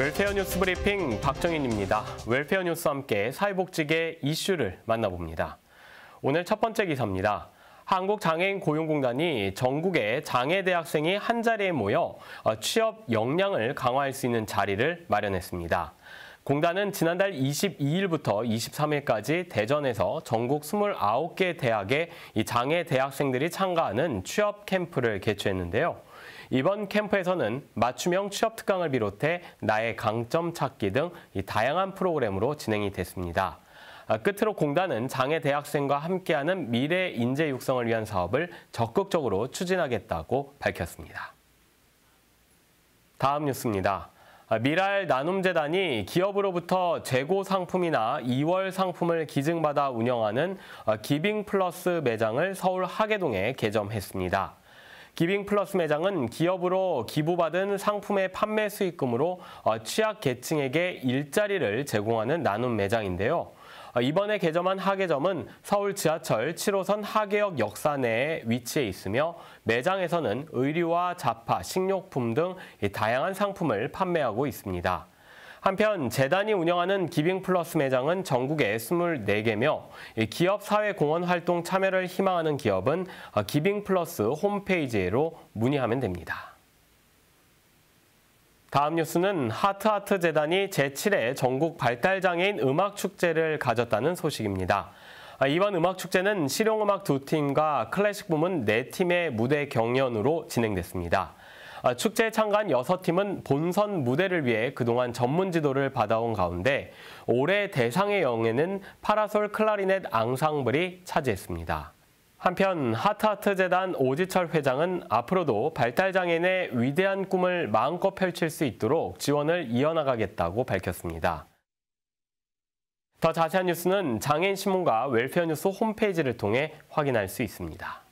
웰페어 뉴스 브리핑 박정인입니다. 웰페어 뉴스와 함께 사회복지계 이슈를 만나봅니다. 오늘 첫 번째 기사입니다. 한국장애인 고용공단이 전국의 장애 대학생이 한자리에 모여 어, 취업 역량을 강화할 수 있는 자리를 마련했습니다. 공단은 지난달 22일부터 23일까지 대전에서 전국 29개 대학의 장애 대학생들이 참가하는 취업 캠프를 개최했는데요. 이번 캠프에서는 맞춤형 취업 특강을 비롯해 나의 강점 찾기 등 다양한 프로그램으로 진행이 됐습니다. 아, 끝으로 공단은 장애 대학생과 함께하는 미래 인재 육성을 위한 사업을 적극적으로 추진하겠다고 밝혔습니다. 다음 뉴스입니다. 아, 미랄 나눔재단이 기업으로부터 재고 상품이나 2월 상품을 기증받아 운영하는 아, 기빙 플러스 매장을 서울 하계동에 개점했습니다. 기빙 플러스 매장은 기업으로 기부받은 상품의 판매 수익금으로 어, 취약 계층에게 일자리를 제공하는 나눔 매장인데요. 어, 이번에 개점한 하계점은 서울 지하철 7호선 하계역 역사 내에 위치해 있으며 매장에서는 의류와 자파, 식료품 등 다양한 상품을 판매하고 있습니다. 한편 재단이 운영하는 기빙플러스 매장은 전국에 24개며 기업 사회 공헌 활동 참여를 희망하는 기업은 기빙플러스 홈페이지로 문의하면 됩니다. 다음 뉴스는 하트하트 재단이 제7회 전국 발달장애인 음악축제를 가졌다는 소식입니다. 이번 음악축제는 실용음악 두팀과 클래식 부문 네팀의 무대 경연으로 진행됐습니다. 아, 축제참관한 6팀은 본선 무대를 위해 그동안 전문 지도를 받아온 가운데 올해 대상의 영예는 파라솔 클라리넷 앙상블이 차지했습니다. 한편 하트하트 재단 오지철 회장은 앞으로도 발달장애인의 위대한 꿈을 마음껏 펼칠 수 있도록 지원을 이어나가겠다고 밝혔습니다. 더 자세한 뉴스는 장애인신문과 웰페어뉴스 홈페이지를 통해 확인할 수 있습니다.